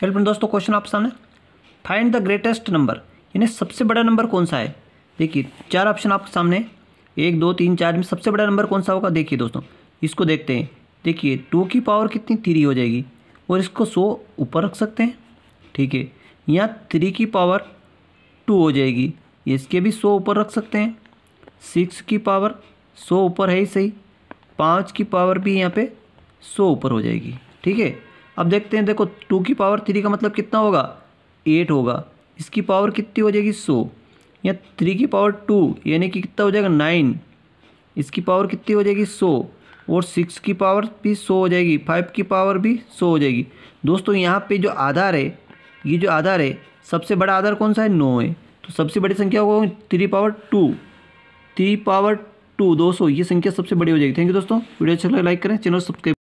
चलिए फ्रेंड दोस्तों क्वेश्चन आप सामने फाइंड द ग्रेटेस्ट नंबर यानी सबसे बड़ा नंबर कौन सा है देखिए चार ऑप्शन आपके सामने एक दो तीन चार में सबसे बड़ा नंबर कौन सा होगा देखिए दोस्तों इसको देखते हैं देखिए टू की पावर कितनी थ्री हो जाएगी और इसको सौ ऊपर रख सकते हैं ठीक है यहाँ थ्री की पावर टू हो जाएगी इसके भी सौ ऊपर रख सकते हैं सिक्स की पावर सौ ऊपर है ही सही पाँच की पावर भी यहाँ पे सौ ऊपर हो जाएगी ठीक है अब देखते हैं देखो टू की पावर थ्री का मतलब कितना होगा एट होगा इसकी पावर कितनी हो जाएगी सौ या थ्री की पावर टू यानी कि कितना हो जाएगा नाइन इसकी पावर कितनी हो जाएगी सौ और सिक्स की पावर भी सौ हो जाएगी फाइव की पावर भी सौ हो जाएगी दोस्तों यहाँ पे जो आधार है ये जो आधार है सबसे बड़ा आधार कौन सा है नौ है तो सबसे बड़ी संख्या होगा three power two three power two दो सौ ये संख्या सबसे बड़ी हो जाएगी थैंक यू दोस्तों वीडियो अच्छा लगे लाइक करें चैनल सब्सक्राइब